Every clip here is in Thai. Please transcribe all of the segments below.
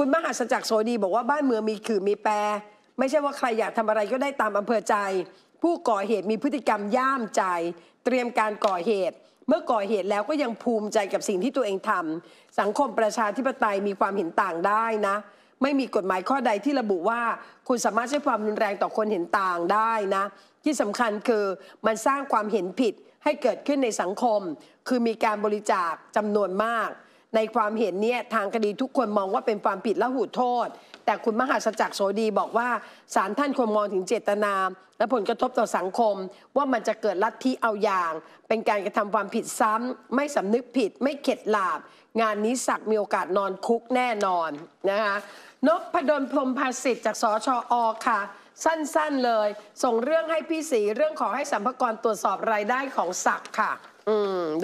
คุณมหาสจักโสดี บอกว่าบ้านเมืองมีขื่อมีแปรไม่ใช่ว่าใครอยากทำอะไรก็ได้ตามอำเภอใจ ผู้ก่อเหตุมีพฤติกรรมย่ามใจ เตรียมการก่อเหตุ เมื่อก่อเหตุแล้วก็ยังภูมิใจกับสิ่งที่ตัวเองทำสังคมประชาธิปไตยมีความเห็นต่างได้นะ ไม่มีกฎหมายข้อใดที่ระบุว่า คุณสามารถใช้ความรุนแรงต่อคนเห็นต่างได้นะ ที่สำคัญคือมันสร้างความเห็นผิดให้เกิดขึ้นในสังคม คือมีการบริจาคจำนวนมากในความเห็นเนี่ยทางคดีทุกคนมองว่าเป็นความผิดและหูโทษ แต่คุณมหาสจักรโสดีบอกว่าศาลท่านควรมองถึงเจตนาและผลกระทบต่อสังคมว่ามันจะเกิดลัทธิเอาอย่าง เป็นการกระทำความผิดซ้ำ ไม่สำนึกผิด ไม่เข็ดหลาบงานนี้สักมีโอกาสนอนคุกแน่นอนนะคะนพดลพรมภาสิทธิ์จากสชออค่ะ สั้นๆเลย ส่งเรื่องให้พี่สีเรื่องขอให้สัมภากรตรวจสอบรายได้ของศักค่ะ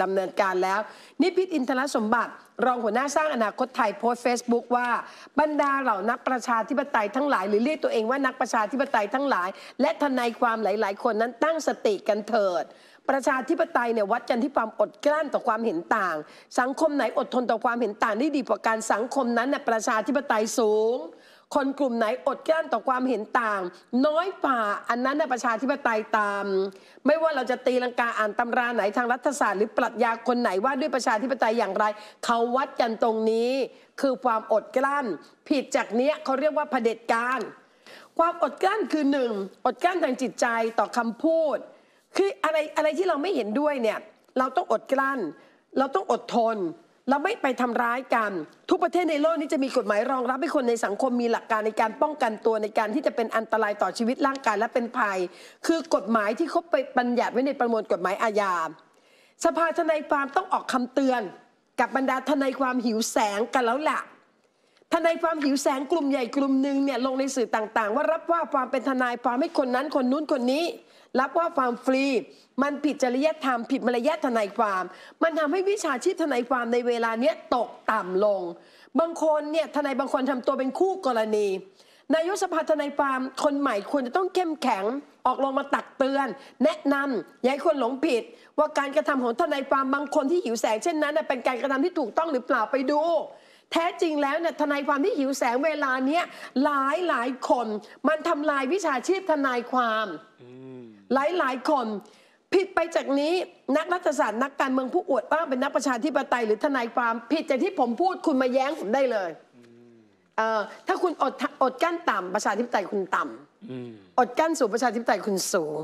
ดำเนินการแล้ว นิพิษอินทรสมบัติ รองหัวหน้าสร้างอนาคตไทยโพสเฟซบุ๊กว่า บรรดาเหล่านักประชาธิปไตยทั้งหลาย หรือเรียกตัวเองว่านักประชาธิปไตยทั้งหลาย และทนายความหลาย ๆ คนนั้นตั้งสติกันเถิด ประชาธิปไตยเนี่ยวัดกันที่ความอดกลั้นต่อความเห็นต่าง สังคมไหนอดทนต่อความเห็นต่างได้ดีกว่าการสังคมนั้นน่ยประชาธิปไตยสูงคนกลุ่มไหนอดกลั้นต่อความเห็นต่างน้อยฝ่าอันนั้นประชาธิปไตยตาม ไม่ว่าเราจะตีลังกาอ่านตำราไหนทางรัฐศาสตร์หรือปรัชญาคนไหนว่าด้วยประชาธิปไตยอย่างไรเขาวัดกันตรงนี้ คือความอดกลั้น ผิดจากเนี้ยเขาเรียกว่าเผด็จการ ความอดกลั้นคือหนึ่งอดกลั้นทางจิตใจต่อคำพูด คืออะไรอะไรที่เราไม่เห็นด้วยเนี่ยเราต้องอดกลั้น เราต้องอดทนเราไม่ไปทำร้ายกัน ทุกประเทศในโลกนี้จะมีกฎหมายรองรับให้คนในสังคมมีหลักการในการป้องกันตัวในการที่จะเป็นอันตรายต่อชีวิตร่างกายและเป็นภยัย คือกฎหมายที่เขาไปบัญญัติไว้ในประมวลกฎหมายอาญาสภาทนายความต้องออกคำเตือน กับบรรดาทนายความหิวแสงกันแล้วลหละทนายความหิวแสงกลุ่มใหญ่กลุ่มหนึ่งเนี่ยลงในสื่อต่างๆ ว่ารับว่าความเป็นทนายความให้คนนั้นคนนู้นคนนี้ รับว่าความฟรีมันผิดจริยธรรมผิดมารยาททนายความ มันทำให้วิชาชีพทนายความในเวลาเนี้ยตกต่ำลง บางคนเนี่ยทนายบางคนทำตัวเป็นคู่กรณีนายกสภาทนายความคนใหม่ควรจะต้องเข้มแข็ง ออกลงมาตักเตือน แนะนำย้ายคนหลงผิด ว่าการกระทำของทนายความบางคนที่หิวแสง เช่นนั้นเป็นการกระทำที่ถูกต้องหรือเปล่าไปดูแท้จริงแล้วเนี่ยทนายความที่หิวแสงเวลาเนี้ยหลายหลายคน มันทำลายวิชาชีพทนายความหลายหลายคน ผิดไปจากนี้ นักรัฐศาสตร์นักการเมืองผู้อวดว้างเป็นนักประชาธิปไตยหรือทนายความผิดจากที่ผมพูดคุณมาแย้งผมได้เลยเออถ้าคุณอดอดกั้นต่ำประชาธิปไตยคุณต่ำอดกั้นสูงประชาธิปไตยคุณสูง